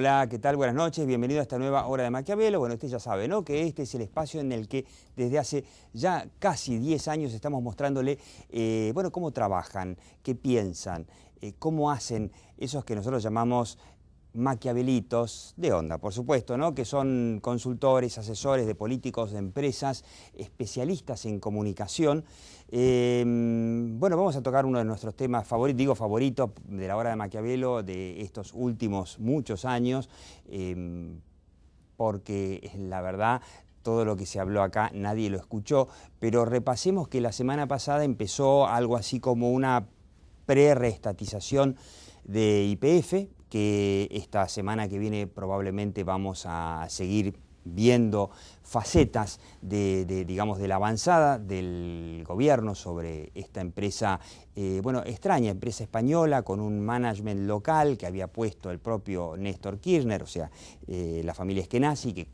Hola, ¿qué tal? Buenas noches, bienvenido a esta nueva hora de Maquiavelo. Bueno, usted ya sabe, ¿no? Que este es el espacio en el que desde hace ya casi 10 años estamos mostrándole, eh, bueno, cómo trabajan, qué piensan, eh, cómo hacen esos que nosotros llamamos maquiavelitos de onda, por supuesto, ¿no? que son consultores, asesores de políticos, de empresas, especialistas en comunicación. Em, bueno, vamos a tocar uno de nuestros temas favoritos, digo favoritos, de la hora de Maquiavelo de estos últimos muchos años, em, porque la verdad todo lo que se habló acá nadie lo escuchó, pero repasemos que la semana pasada empezó algo así como una pre-reestatización de IPF, que esta semana que viene probablemente vamos a seguir viendo facetas de, digamos, de la avanzada del gobierno sobre esta empresa, eh, bueno, extraña empresa española con un management local que había puesto el propio Néstor Kirchner, o sea, eh, la familia Eskenazi, que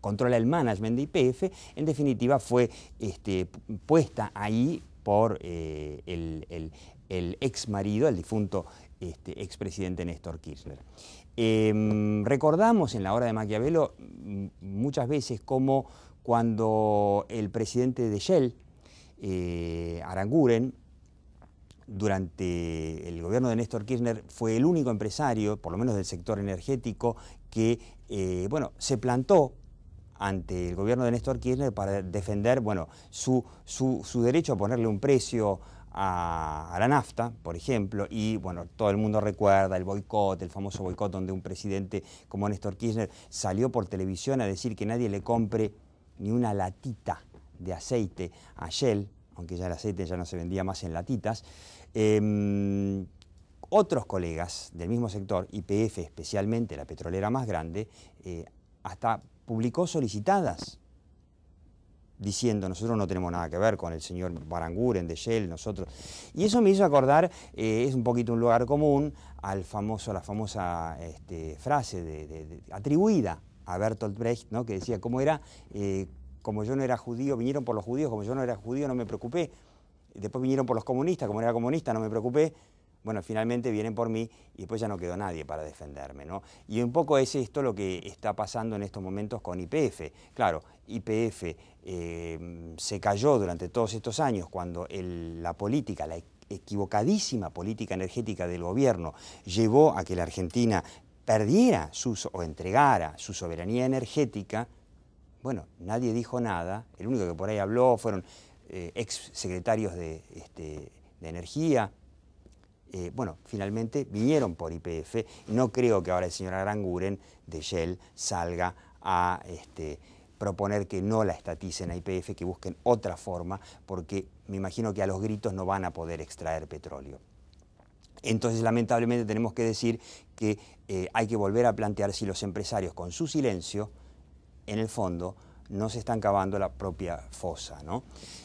controla el management de IPF, en definitiva fue este, puesta ahí por eh, el, el ex marido, el difunto este, expresidente Néstor Kirchner. Em, recordamos en la hora de Maquiavelo mm, muchas veces como cuando el presidente de Shell, eh, Aranguren, durante el gobierno de Néstor Kirchner fue el único empresario, por lo menos del sector energético, que eh, bueno, se plantó ante el gobierno de Néstor Kirchner para defender bueno, su, su, su derecho a ponerle un precio a, la nafta, por ejemplo, y bueno, todo el mundo recuerda el boicot, el famoso boicot donde un presidente como Néstor Kirchner salió por televisión a decir que nadie le compre ni una latita de aceite a Shell, aunque ya el aceite ya no se vendía más en latitas. Em, otros colegas del mismo sector, IPF especialmente, la petrolera más grande, eh, hasta publicó solicitadas diciendo nosotros no tenemos nada que ver con el señor Baranguren, de Shell, nosotros. Y eso me hizo acordar, eh, es un poquito un lugar común, al famoso, a la famosa este, frase atribuida a Bertolt Brecht, ¿no? que decía, ¿cómo era? Eh, como yo no era judío, vinieron por los judíos, como yo no era judío, no me preocupé. Después vinieron por los comunistas, como era comunista, no me preocupé bueno, finalmente vienen por mí y después ya no quedó nadie para defenderme, ¿no? Y un poco es esto lo que está pasando en estos momentos con IPF. Claro, IPF eh, se cayó durante todos estos años cuando la política, la equivocadísima política energética del gobierno llevó a que la Argentina perdiera sus, o entregara su soberanía energética, bueno, nadie dijo nada, el único que por ahí habló fueron eh, ex secretarios de este, energía, eh, bueno, finalmente vinieron por IPF no creo que ahora el señor Aranguren de Shell salga a este, proponer que no la estaticen a IPF, que busquen otra forma, porque me imagino que a los gritos no van a poder extraer petróleo. Entonces, lamentablemente, tenemos que decir que eh, hay que volver a plantear si los empresarios, con su silencio, en el fondo, no se están cavando la propia fosa. ¿no?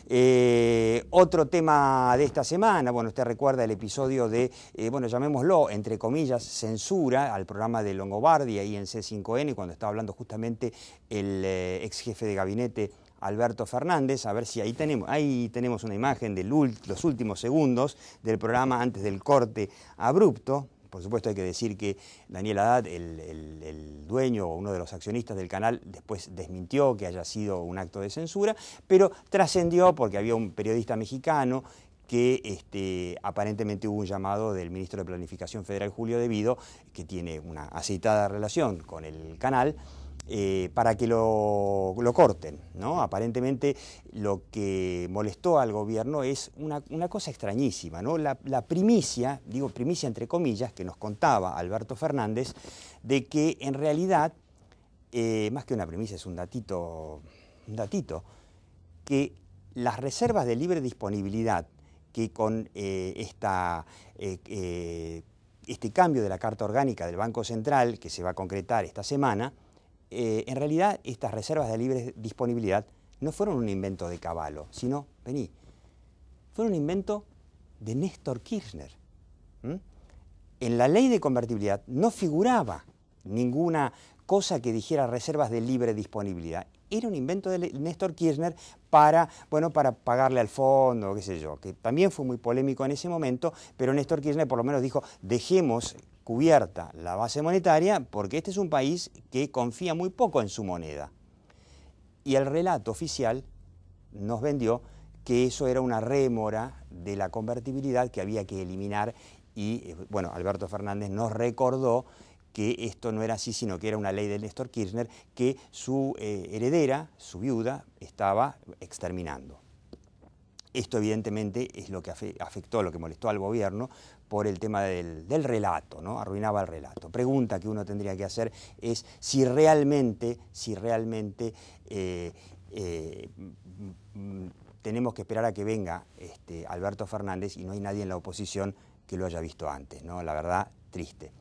Eh, otro tema de esta semana, bueno, usted recuerda el episodio de, eh, bueno, llamémoslo, entre comillas, censura al programa de Longobardi ahí en C5N, cuando estaba hablando justamente el eh, ex jefe de gabinete. Alberto Fernández, a ver si ahí tenemos, ahí tenemos una imagen de los últimos segundos del programa antes del corte abrupto, por supuesto hay que decir que Daniel Haddad, el, dueño o uno de los accionistas del canal, después desmintió que haya sido un acto de censura, pero trascendió porque había un periodista mexicano que este, aparentemente hubo un llamado del ministro de Planificación Federal Julio Devido, que tiene una aceitada relación con el canal, eh, para que lo, corten. ¿no? Aparentemente lo que molestó al gobierno es una, cosa extrañísima. ¿no? La, primicia, digo primicia entre comillas, que nos contaba Alberto Fernández, de que en realidad, eh, más que una primicia, es un datito, un datito, que las reservas de libre disponibilidad que con eh, esta este cambio de la Carta Orgánica del Banco Central, que se va a concretar esta semana, eh, en realidad estas reservas de libre disponibilidad no fueron un invento de Caballo, sino, vení, fueron un invento de Néstor Kirchner. En la ley de convertibilidad no figuraba ninguna cosa que dijera reservas de libre disponibilidad. Era un invento de Néstor Kirchner para, bueno, para pagarle al fondo, qué sé yo, que también fue muy polémico en ese momento, pero Néstor Kirchner por lo menos dijo, dejemos cubierta la base monetaria porque este es un país que confía muy poco en su moneda. Y el relato oficial nos vendió que eso era una rémora de la convertibilidad que había que eliminar y, eh, bueno, Alberto Fernández nos recordó que esto no era así, sino que era una ley de Néstor Kirchner que su eh, heredera, su viuda, estaba exterminando. Esto evidentemente es lo que afectó, lo que molestó al gobierno, por el tema del, relato, arruinaba el relato. Pregunta que uno tendría que hacer es si realmente, si realmente eh, eh, tenemos que esperar a que venga este, Alberto Fernández y no hay nadie en la oposición que lo haya visto antes, ¿no? La verdad, triste.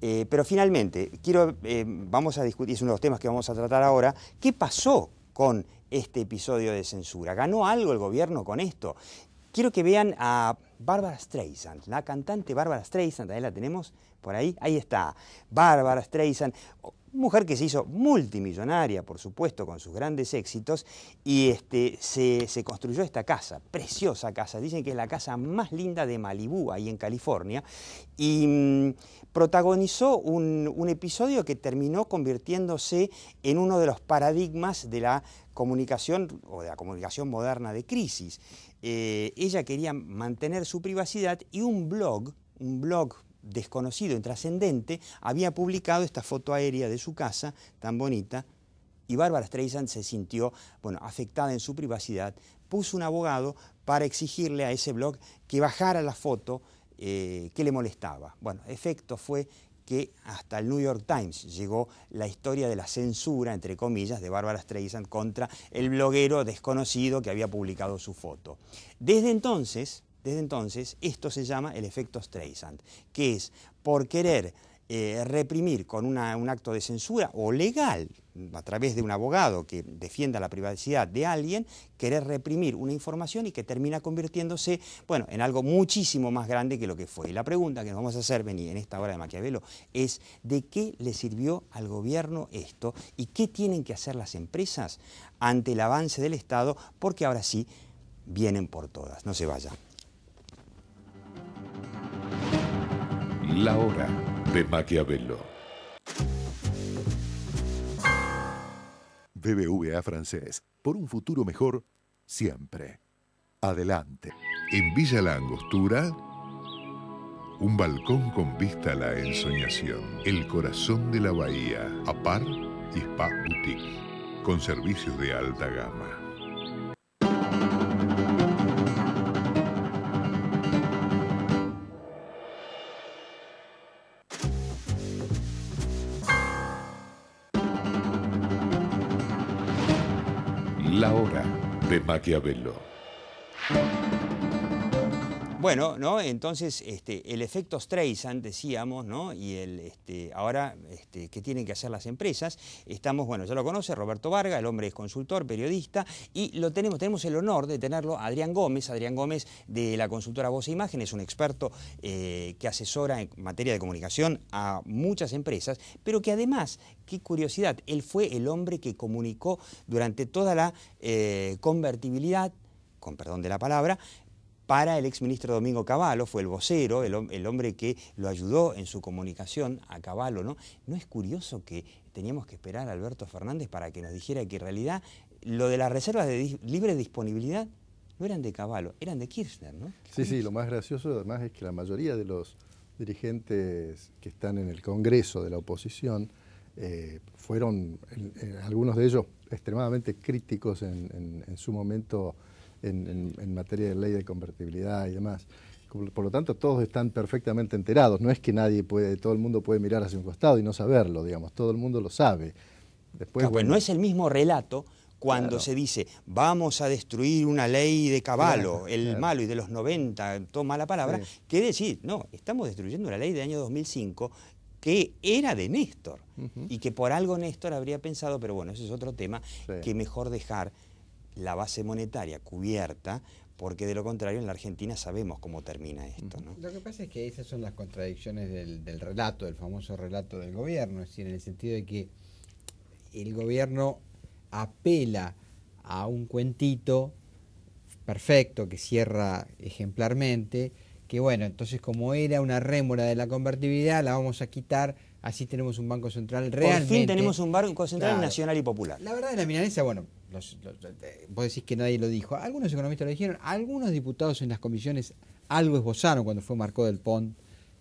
Eh, pero finalmente, quiero, vamos a discutir, es uno de los temas que vamos a tratar ahora, ¿qué pasó con este episodio de censura? ¿Ganó algo el gobierno con esto? Quiero que vean a Bárbara Streisand, la cantante Bárbara Streisand, ahí la tenemos, por ahí, ahí está, Bárbara Streisand, mujer que se hizo multimillonaria, por supuesto, con sus grandes éxitos, y este, se, construyó esta casa, preciosa casa, dicen que es la casa más linda de Malibú, ahí en California, y mm, protagonizó un, episodio que terminó convirtiéndose en uno de los paradigmas de la comunicación o de la comunicación moderna de crisis. Eh, ella quería mantener su privacidad y un blog, un blog desconocido, trascendente, había publicado esta foto aérea de su casa, tan bonita, y Bárbara Streisand se sintió bueno, afectada en su privacidad, puso un abogado para exigirle a ese blog que bajara la foto eh, que le molestaba. Bueno, efecto fue que hasta el New York Times llegó la historia de la censura, entre comillas, de Bárbara Streisand contra el bloguero desconocido que había publicado su foto. Desde entonces, desde entonces, esto se llama el efecto Streisand, que es por querer eh, reprimir con un acto de censura o legal, a través de un abogado que defienda la privacidad de alguien, querer reprimir una información y que termina convirtiéndose, bueno, en algo muchísimo más grande que lo que fue. la pregunta que nos vamos a hacer, venir en esta hora de Maquiavelo, es ¿de qué le sirvió al gobierno esto y qué tienen que hacer las empresas ante el avance del Estado? Porque ahora sí, vienen por todas, no se vayan. La Hora de Maquiavelo. BBVA francés, por un futuro mejor, siempre. Adelante. En Villa La Angostura, un balcón con vista a la ensoñación, el corazón de la bahía, A par y Spa Boutique, con servicios de alta gama verlo. Bueno, ¿no? Entonces, este, el efecto Streisand, decíamos, ¿no? Y el, este, ahora, este, ¿qué tienen que hacer las empresas? Estamos, bueno, ya lo conoce, Roberto Varga, el hombre es consultor, periodista, y lo tenemos, tenemos el honor de tenerlo, Adrián Gómez, Adrián Gómez de la consultora Voz e Imagen, es un experto eh, que asesora en materia de comunicación a muchas empresas, pero que además, qué curiosidad, él fue el hombre que comunicó durante toda la eh, convertibilidad con perdón de la palabra, para el exministro Domingo Cavallo, fue el vocero, el, hombre que lo ayudó en su comunicación a Cavallo, ¿no? ¿No es curioso que teníamos que esperar a Alberto Fernández para que nos dijera que en realidad lo de las reservas de libre disponibilidad no eran de Caballo, eran de Kirchner, ¿no? Sí, sí, lo más gracioso además es que la mayoría de los dirigentes que están en el Congreso de la oposición eh, fueron, algunos de ellos, extremadamente críticos en, en su momento en, materia de ley de convertibilidad y demás. Por lo tanto, todos están perfectamente enterados. No es que nadie puede, todo el mundo puede mirar hacia un costado y no saberlo, digamos. Todo el mundo lo sabe. Después, ah, no, bueno, es el mismo relato cuando se dice vamos a destruir una ley de caballo, el malo y de los 90, toma la palabra, que decir, no, estamos destruyendo la ley del año 2005 que era de Néstor y que por algo Néstor habría pensado, pero bueno, ese es otro tema, que mejor dejar la base monetaria cubierta, porque de lo contrario en la Argentina sabemos cómo termina esto. ¿no? Lo que pasa es que esas son las contradicciones del, relato, del famoso relato del gobierno, es decir, en el sentido de que el gobierno apela a un cuentito perfecto que cierra ejemplarmente, que bueno, entonces como era una rémora de la convertibilidad, la vamos a quitar, así tenemos un Banco Central realmente... Por fin tenemos un Banco Central nacional y popular. La verdad es la milanesa, bueno, eh, vos decís que nadie lo dijo. Algunos economistas lo dijeron, algunos diputados en las comisiones algo esbozaron cuando fue Marcó del Pont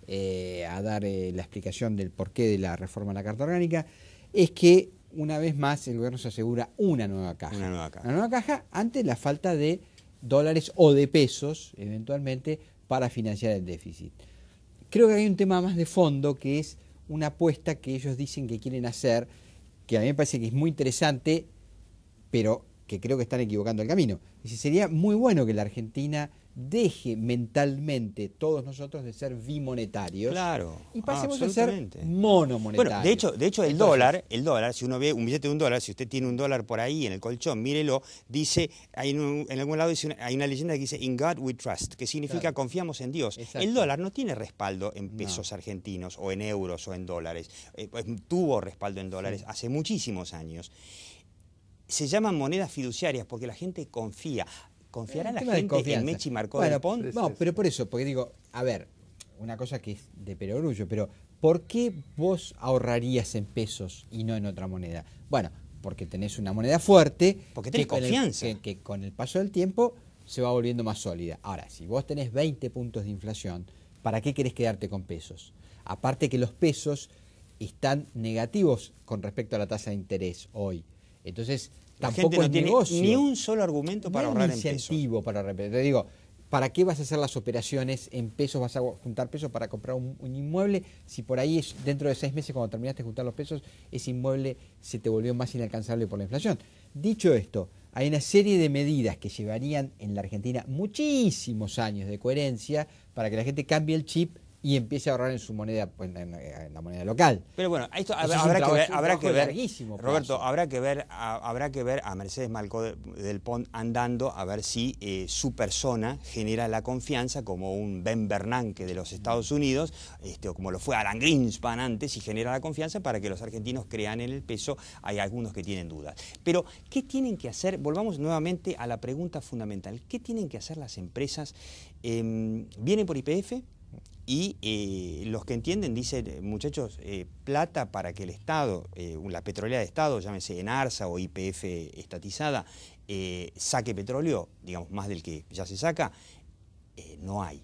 eh, a dar eh, la explicación del porqué de la reforma a la Carta Orgánica. Es que una vez más el gobierno se asegura una nueva caja. Una nueva caja. Una nueva caja ante la falta de dólares o de pesos, eventualmente, para financiar el déficit. Creo que hay un tema más de fondo que es una apuesta que ellos dicen que quieren hacer, que a mí me parece que es muy interesante pero que creo que están equivocando el camino. Y sería muy bueno que la Argentina deje mentalmente todos nosotros de ser bimonetarios claro, y pasemos a ser monomonetarios. de hecho, de hecho el dólar, el dólar, si uno ve un billete de un dólar, si usted tiene un dólar por ahí en el colchón, mírelo, dice, hay en algún lado hay una leyenda que dice In God we trust, que significa confiamos en Dios. El dólar no tiene respaldo en pesos argentinos o en euros o en dólares, eh, pues, tuvo respaldo en dólares hace muchísimos años se llaman monedas fiduciarias porque la gente confía. ¿Confiará eh, la gente en Mechi Marcó bueno, No, pero por eso, porque digo, a ver, una cosa que es de perogrullo, pero ¿por qué vos ahorrarías en pesos y no en otra moneda? Bueno, porque tenés una moneda fuerte. Porque tenés confianza. que, que con el paso del tiempo se va volviendo más sólida. Ahora, si vos tenés 20 puntos de inflación, ¿para qué querés quedarte con pesos? Aparte que los pesos están negativos con respecto a la tasa de interés hoy. Entonces, tampoco gente no tiene ni un solo argumento para no ahorrar un incentivo en para Te digo, ¿para qué vas a hacer las operaciones en pesos? ¿Vas a juntar pesos para comprar un, inmueble? Si por ahí dentro de seis meses, cuando terminaste de juntar los pesos, ese inmueble se te volvió más inalcanzable por la inflación. Dicho esto, hay una serie de medidas que llevarían en la Argentina muchísimos años de coherencia para que la gente cambie el chip y empiece a ahorrar en su moneda, pues, en la, moneda local. Pero bueno, esto habrá, que ver, pues. Roberto, habrá que ver, a, habrá que ver a Mercedes Malcó del Pont andando a ver si eh, su persona genera la confianza como un Ben Bernanke de los mm. Estados Unidos, este, o como lo fue Alan Greenspan antes, y genera la confianza para que los argentinos crean en el peso. Hay algunos que tienen dudas. Pero, ¿qué tienen que hacer? Volvamos nuevamente a la pregunta fundamental. ¿Qué tienen que hacer las empresas? Em, ¿Vienen por IPF? Y eh, los que entienden dicen, eh, muchachos, eh, plata para que el Estado, la petrolera de Estado, llámese Enarsa o IPF estatizada, saque petróleo, digamos, más del que ya se saca, no hay.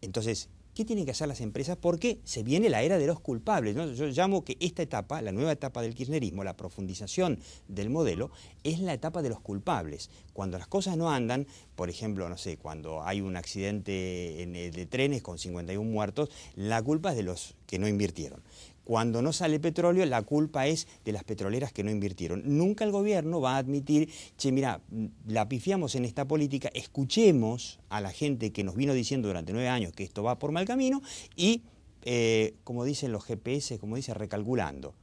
Entonces, ¿Qué tienen que hacer las empresas? Porque se viene la era de los culpables. Yo llamo que esta etapa, la nueva etapa del kirchnerismo, la profundización del modelo, es la etapa de los culpables. Cuando las cosas no andan, por ejemplo, no sé, cuando hay un accidente eh, de trenes con 51 muertos, la culpa es de los que no invirtieron. Cuando no sale petróleo, la culpa es de las petroleras que no invirtieron. Nunca el gobierno va a admitir, che, mira, mm, la pifiamos en esta política, escuchemos a la gente que nos vino diciendo durante nueve años que esto va por mal camino y, eh, como dicen los GPS, como dice, recalculando.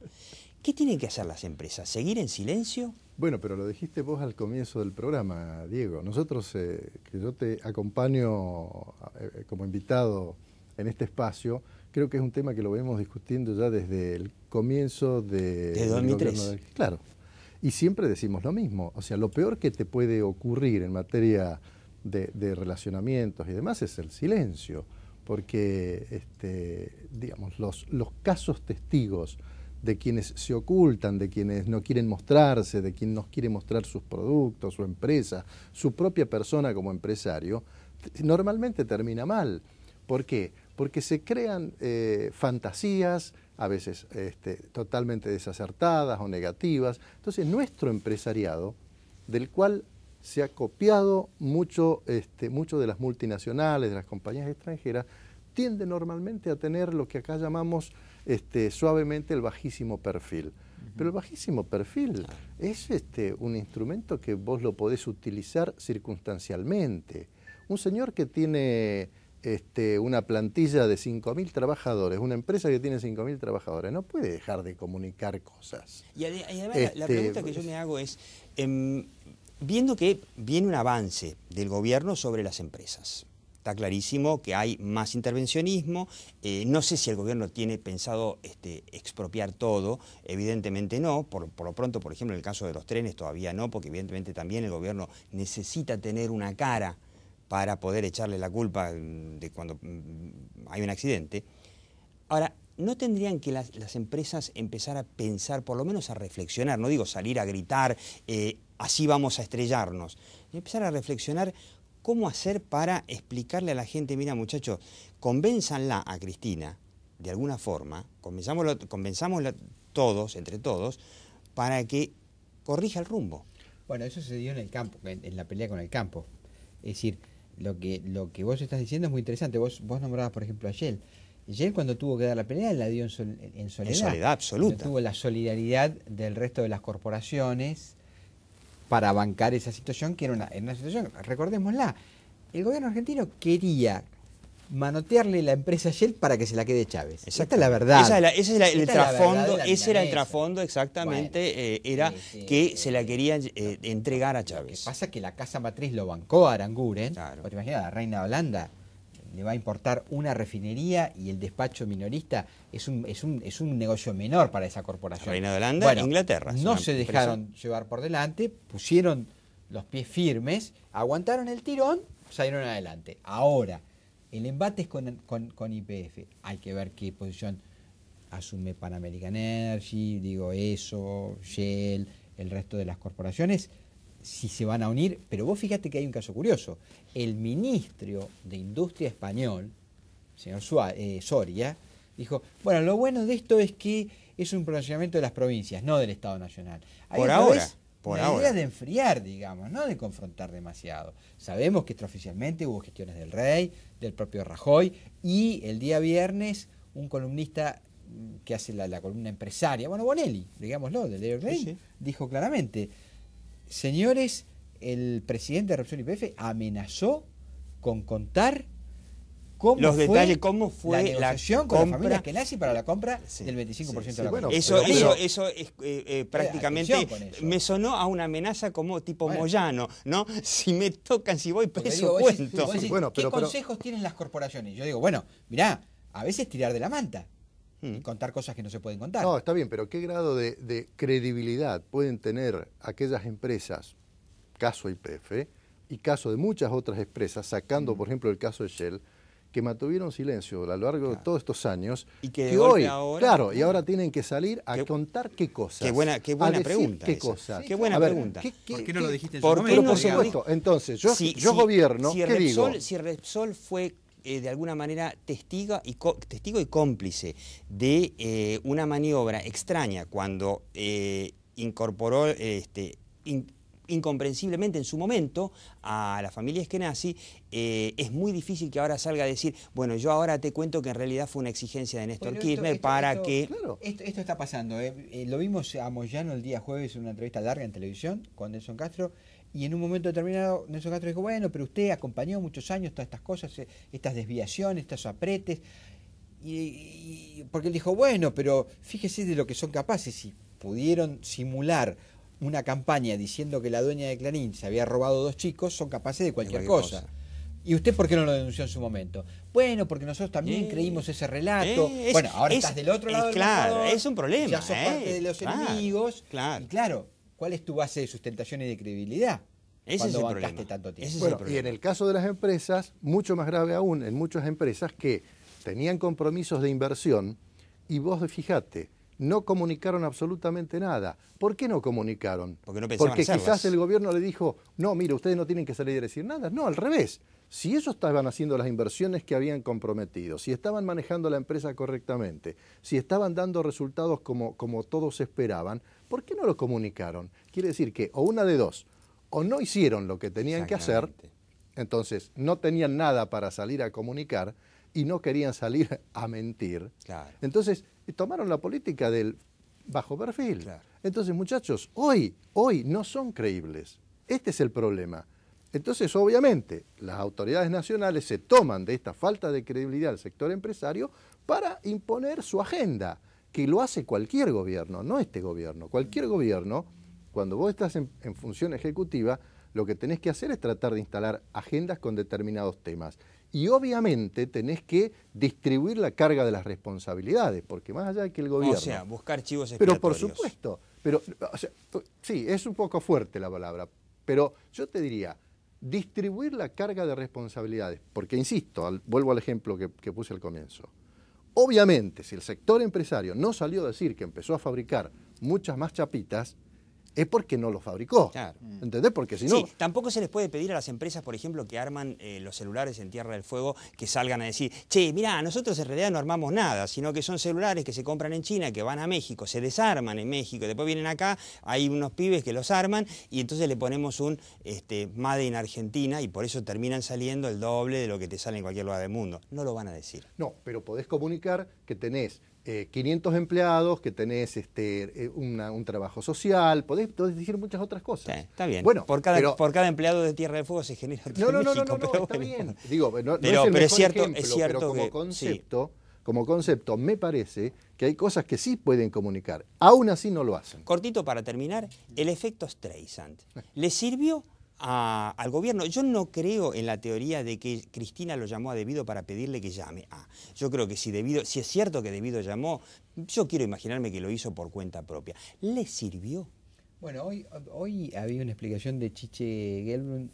¿Qué tienen que hacer las empresas? ¿Seguir en silencio? Bueno, pero lo dijiste vos al comienzo del programa, Diego. Nosotros, eh, que yo te acompaño eh, como invitado en este espacio, creo que es un tema que lo venimos discutiendo ya desde el comienzo de... De 2003. claro. Y siempre decimos lo mismo. O sea, lo peor que te puede ocurrir en materia de, relacionamientos y demás es el silencio. Porque, este, digamos, los, los casos testigos de quienes se ocultan, de quienes no quieren mostrarse, de quien no quiere mostrar sus productos, su empresa, su propia persona como empresario, normalmente termina mal. ¿Por qué? porque se crean eh, fantasías, a veces este, totalmente desacertadas o negativas. Entonces, nuestro empresariado, del cual se ha copiado mucho, este, mucho de las multinacionales, de las compañías extranjeras, tiende normalmente a tener lo que acá llamamos este, suavemente el bajísimo perfil. Pero el bajísimo perfil es un instrumento que vos lo podés utilizar circunstancialmente. Un señor que tiene este, una plantilla de 5.000 trabajadores, una empresa que tiene 5.000 trabajadores, no puede dejar de comunicar cosas. Y, además la este, pregunta que yo me hago es, em, viendo que viene un avance del gobierno sobre las empresas, está clarísimo que hay más intervencionismo. Eh, no sé si el gobierno tiene pensado este, expropiar todo, evidentemente no. Por, por, lo pronto, por ejemplo, en el caso de los trenes todavía no, porque evidentemente también el gobierno necesita tener una cara para poder echarle la culpa mm, de cuando mm, hay un accidente. Ahora, ¿no tendrían que las, empresas empezar a pensar, por lo menos a reflexionar, no digo salir a gritar, eh, así vamos a estrellarnos, empezar a reflexionar cómo hacer para explicarle a la gente, mira muchachos, convénzanla a Cristina, de alguna forma, convenzámosla todos, entre todos, para que corrija el rumbo. Bueno, eso se dio en el campo, en la pelea con el campo. Es decir, lo que, lo que vos estás diciendo es muy interesante. Vos, vos nombrabas, por ejemplo, a Yel. Yel cuando tuvo que dar la pelea la dio en, sol, en soledad. absoluta. Tuvo la solidaridad del resto de las corporaciones para bancar esa situación que era una, era una situación, recordémosla, el gobierno argentino quería manotearle la empresa Shell para que se la quede Chávez. exacta es la verdad. ese era el trasfondo exactamente, eh, era que se la querían eh, entregar a Chávez. Lo que pasa es que la casa matriz lo bancó a Aranguren. ¿Te la reina de Holanda le va a importar una refinería y el despacho minorista es un, es un, negocio menor para esa corporación. La reina de Holanda, en Inglaterra. No se dejaron llevar por delante, pusieron los pies firmes, aguantaron el tirón, salieron adelante. Ahora el embate es con, con, IPF. Hay que ver qué posición asume Pan American Energy, digo eso, Shell, el resto de las corporaciones, si se van a unir. Pero vos fíjate que hay un caso curioso. El ministro de Industria español, señor eh, Soria, dijo, bueno, lo bueno de esto es que es un pronunciamiento de las provincias, no del Estado Nacional. Por ahora. Por la idea de enfriar, digamos, no de confrontar demasiado. Sabemos que extraoficialmente hubo gestiones del rey, del propio Rajoy, y el día viernes un columnista que hace la, columna empresaria, bueno, Bonelli, digámoslo, del Rey, dijo claramente, señores, el presidente de Repsol IPF amenazó con contar ¿Cómo los fue detalles, cómo fue la negociación con las la que naci para la compra del 25% de la bueno, eso, eso, es eh, eh, prácticamente me sonó a una amenaza como tipo Moyano, ¿no? Si me tocan, si voy preso, cuento. bueno, ¿Qué consejos tienen las corporaciones? Yo digo, bueno, mirá, a veces tirar de la manta. Hmm. Contar cosas que no se pueden contar. No, está bien, pero ¿qué grado de, credibilidad pueden tener aquellas empresas, caso IPF y caso de muchas otras empresas, sacando, hmm. por ejemplo, el caso de Shell, que mantuvieron silencio a lo largo de todos estos años y que, hoy, claro, y ahora tienen que salir a contar qué cosas. Qué buena, qué buena pregunta. Qué qué buena pregunta. ¿Por qué no lo dijiste en su Por supuesto. Entonces, yo, gobierno, si ¿qué Repsol, digo? Si Repsol fue eh, de alguna manera testigo y, testigo y cómplice de eh, una maniobra extraña cuando eh, incorporó este, incomprensiblemente en su momento a la familia Eskenazi, eh, es muy difícil que ahora salga a decir, bueno, yo ahora te cuento que en realidad fue una exigencia de Néstor Kirchner para que... Esto, está pasando, ¿eh? Eh, lo vimos a Moyano el día jueves en una entrevista larga en televisión con Nelson Castro, y en un momento determinado Nelson Castro dijo, bueno, pero usted acompañó muchos años todas estas cosas, estas desviaciones, estos apretes, y, porque él dijo, bueno, pero fíjese de lo que son capaces, si pudieron simular una campaña diciendo que la dueña de Clarín se había robado dos chicos, son capaces de cualquier, cosa. ¿Y usted por qué no lo denunció en su momento? Bueno, porque nosotros también eh, creímos ese relato. Eh, bueno, ahora estás del otro lado. Es, claro, es un problema. Ya sos parte eh, de los enemigos. Claro. Y claro, ¿cuál es tu base de sustentación y de credibilidad? Ese cuando es el problema. Tanto tiempo? Y en el caso de las empresas, mucho más grave aún, en muchas empresas que tenían compromisos de inversión y vos fijate, no comunicaron absolutamente nada. ¿Por qué no comunicaron? Porque, Porque quizás el gobierno le dijo, no, mire, ustedes no tienen que salir a decir nada. No, al revés. Si ellos estaban haciendo las inversiones que habían comprometido, si estaban manejando la empresa correctamente, si estaban dando resultados como, como todos esperaban, ¿por qué no lo comunicaron? Quiere decir que o una de dos, o no hicieron lo que tenían que hacer, entonces no tenían nada para salir a comunicar y no querían salir a mentir. Claro. Entonces tomaron la política del bajo perfil. Entonces, muchachos, hoy, hoy no son creíbles. Este es el problema. Entonces, obviamente, las autoridades nacionales se toman de esta falta de credibilidad del sector empresario para imponer su agenda, que lo hace cualquier gobierno, no este gobierno. Cualquier gobierno, cuando vos estás en, en función ejecutiva, lo que tenés que hacer es tratar de instalar agendas con determinados temas y obviamente tenés que distribuir la carga de las responsabilidades, porque más allá de que el gobierno... O sea, buscar chivos Pero por supuesto, pero, sí, es un poco fuerte la palabra, pero yo te diría, distribuir la carga de responsabilidades, porque insisto, vuelvo al ejemplo que, que puse al comienzo. Obviamente, si el sector empresario no salió a decir que empezó a fabricar muchas más chapitas, es porque no lo fabricó. Mm. ¿Entendés? Porque si no. Sí, tampoco se les puede pedir a las empresas, por ejemplo, que arman eh, los celulares en Tierra del Fuego, que salgan a decir, che, mirá, nosotros en realidad no armamos nada, sino que son celulares que se compran en China, que van a México, se desarman en México, después vienen acá, hay unos pibes que los arman y entonces le ponemos un este, Made in Argentina y por eso terminan saliendo el doble de lo que te sale en cualquier lugar del mundo. No lo van a decir. No, pero podés comunicar que tenés 500 eh, empleados, que tenés este, eh, un trabajo social, podés, decir muchas otras cosas. está bien. Bueno, por cada, por cada empleado de Tierra de Fuego se genera No, no, no, no, no, no, está bien. Digo, no, pero, es, el cierto, es cierto como concepto... como concepto, me parece que hay cosas que sí pueden comunicar, aún así no lo hacen. Cortito para terminar, el efecto Streisand. ¿Le sirvió al gobierno. Yo no creo en la teoría de que Cristina lo llamó a Debido para pedirle que llame. yo creo que si, Debido, si es cierto que Debido llamó, yo quiero imaginarme que lo hizo por cuenta propia. ¿Le sirvió? Bueno, hoy, hoy había una explicación de Chiche Gelbrun,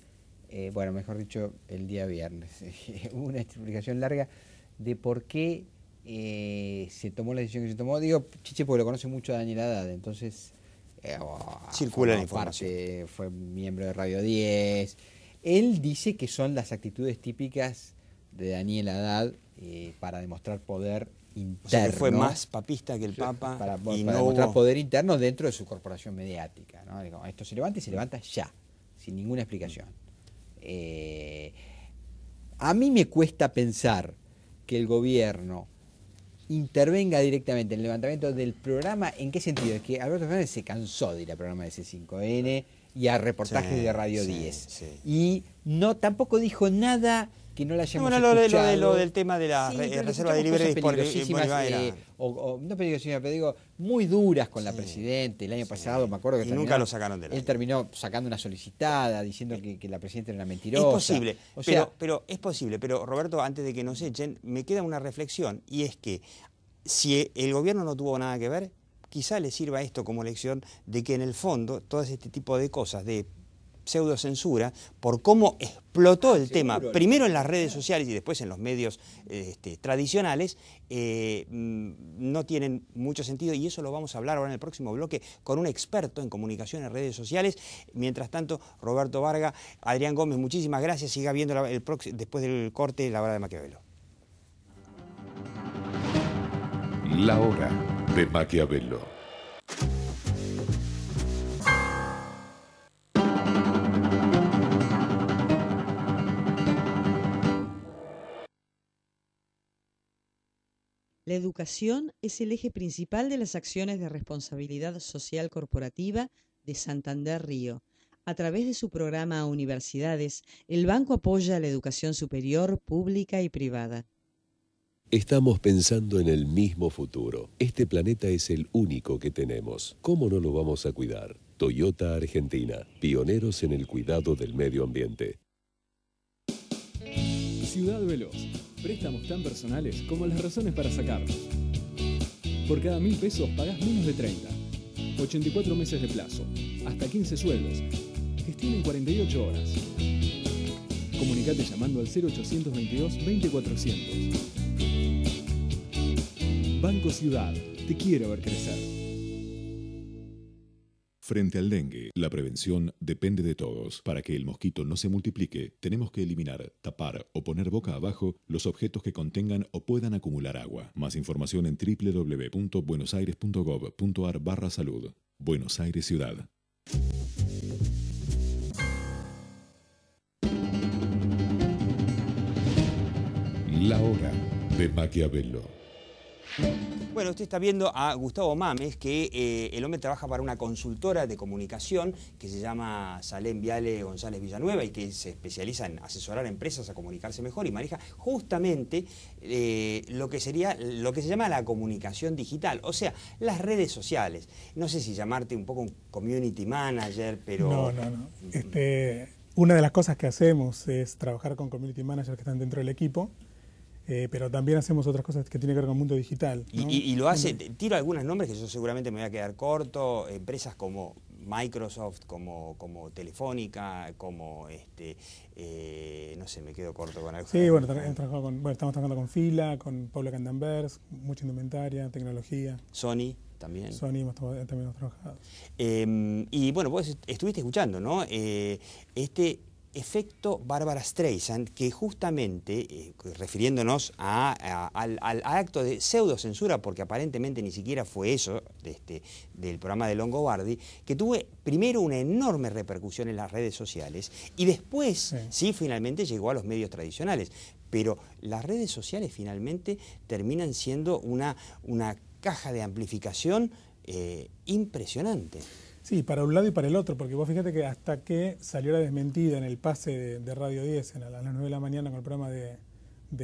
eh, bueno, mejor dicho, el día viernes. Hubo una explicación larga de por qué eh, se tomó la decisión que se tomó. Digo Chiche porque lo conoce mucho a Daniel Haddad, entonces eh, oh, Circula la información. fue miembro de Radio 10. Él dice que son las actitudes típicas de Daniel Haddad eh, para demostrar poder interno. fue más papista que el Papa. Para, y demostrar poder interno dentro de su corporación mediática. Esto se levanta y se levanta ya, sin ninguna explicación. Eh, a mí me cuesta pensar que el gobierno intervenga directamente en el levantamiento del programa, ¿en qué sentido? Es que Alberto Fernández se cansó de ir al programa de C5N, y a reportajes de Radio 10. Y no tampoco dijo nada que no la hayamos no, lo, lo, del tema de la reserva de libre de eh, o, o, no pero digo, muy duras con la Presidenta. El año pasado, me acuerdo que... Y nunca lo sacaron de la Él terminó sacando una solicitada, diciendo que, la Presidenta era una mentirosa. Es posible, pero, pero es posible. Pero, Roberto, antes de que nos echen, me queda una reflexión, y es que si el gobierno no tuvo nada que ver, quizá le sirva esto como lección de que en el fondo todo este tipo de cosas de pseudocensura, por cómo explotó el tema, primero en las redes sociales y después en los medios este, tradicionales, eh, mm, no tienen mucho sentido y eso lo vamos a hablar ahora en el próximo bloque con un experto en comunicación en redes sociales. Mientras tanto, Roberto Varga, Adrián Gómez, muchísimas gracias. Siga viendo después del corte La Hora de Maquiavelo. La Hora de Maquiavelo. La educación es el eje principal de las acciones de responsabilidad social corporativa de Santander Río. A través de su programa Universidades, el banco apoya la educación superior, pública y privada. Estamos pensando en el mismo futuro. Este planeta es el único que tenemos. ¿Cómo no lo vamos a cuidar? Toyota Argentina, pioneros en el cuidado del medio ambiente. Ciudad Veloz. Préstamos tan personales como las razones para sacarlos. Por cada mil pesos pagas menos de 30. 84 meses de plazo. Hasta 15 sueldos. Gestión en 48 horas. Comunicate llamando al 0822 2400. Banco Ciudad te quiero ver crecer. Frente al dengue, la prevención depende de todos. Para que el mosquito no se multiplique, tenemos que eliminar, tapar o poner boca abajo los objetos que contengan o puedan acumular agua. Más información en www.buenosaires.gov.ar barra salud. Buenos Aires Ciudad. La hora de Maquiavelo. Bueno, usted está viendo a Gustavo Mames, que eh, el hombre trabaja para una consultora de comunicación que se llama Salem Viale González Villanueva y que se especializa en asesorar a empresas a comunicarse mejor y maneja justamente eh, lo que sería lo que se llama la comunicación digital, o sea, las redes sociales. No sé si llamarte un poco un community manager, pero. No, no, no. Este, una de las cosas que hacemos es trabajar con community managers que están dentro del equipo eh, pero también hacemos otras cosas que tienen que ver con el mundo digital. Y, lo hace, tiro algunos nombres que yo seguramente me voy a quedar corto, empresas como Microsoft, como, como Telefónica, como este, eh, no sé, me quedo corto con algo. Sí, bueno, estamos trabajando con Fila, con Pablo Candambers, mucha indumentaria, tecnología. Sony también. Sony también hemos trabajado. Em, y bueno, vos estuviste escuchando, ¿no? Eh, este efecto Bárbara Streisand, que justamente, eh, refiriéndonos al, acto de pseudocensura, porque aparentemente ni siquiera fue eso este, del programa de Longobardi, que tuvo primero una enorme repercusión en las redes sociales y después, sí, finalmente llegó a los medios tradicionales. Pero las redes sociales finalmente terminan siendo una, una caja de amplificación eh, impresionante. Sí, para un lado y para el otro, porque vos fíjate que hasta que salió la desmentida en el pase de, Radio 10 en, a las 9 de la mañana con el programa de,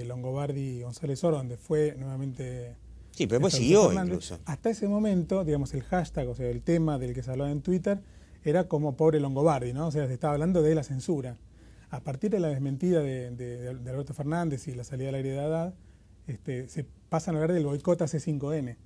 Longobardi y González Oro, donde fue nuevamente... Sí, pero después siguió incluso. Hasta ese momento, digamos, el hashtag, o sea, el tema del que se hablaba en Twitter, era como pobre Longobardi, ¿no? O sea, se estaba hablando de la censura. A partir de la desmentida de, Alberto Fernández y la salida de la heredad, este, se pasan a hablar del boicot a C5N.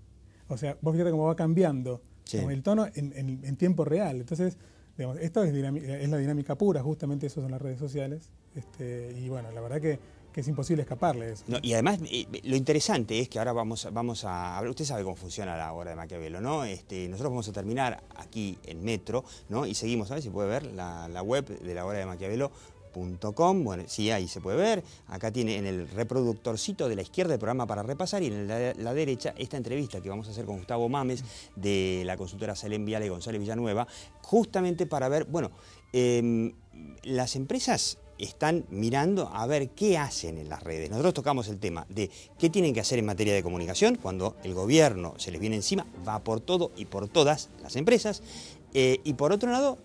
O sea, vos fíjate cómo va cambiando con el tono en, tiempo real. Entonces, digamos, esto es, la dinámica pura, justamente eso son las redes sociales. Este, y bueno, la verdad que, es imposible escaparle de eso. y además, eh, lo interesante es que ahora vamos, vamos a usted sabe cómo funciona la obra de Maquiavelo, ¿no? Este, nosotros vamos a terminar aquí en Metro, ¿no? Y seguimos, a ver si puede ver la, la web de la obra de Maquiavelo, bueno, sí, ahí se puede ver. Acá tiene en el reproductorcito de la izquierda el programa para repasar y en la, derecha esta entrevista que vamos a hacer con Gustavo Mames de la consultora Selén Viale González Villanueva, justamente para ver, bueno, em, las empresas están mirando a ver qué hacen en las redes. Nosotros tocamos el tema de qué tienen que hacer en materia de comunicación cuando el gobierno se les viene encima, va por todo y por todas las empresas. Eh, y por otro lado,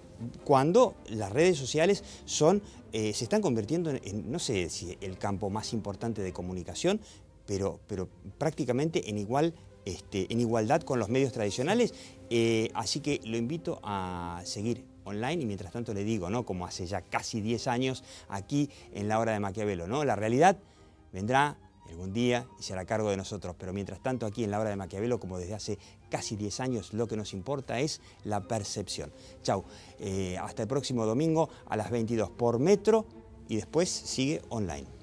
cuando las redes sociales son, eh, se están convirtiendo en, no sé si el campo más importante de comunicación, pero, pero prácticamente en igual este, en igualdad con los medios tradicionales. Eh, así que lo invito a seguir online y mientras tanto le digo, ¿no? como hace ya casi 10 años aquí en la hora de Maquiavelo, ¿no? la realidad vendrá algún día y se hará cargo de nosotros. Pero mientras tanto, aquí en la hora de Maquiavelo, como desde hace casi 10 años, lo que nos importa es la percepción. Chau, eh, hasta el próximo domingo a las 22 por metro y después sigue online.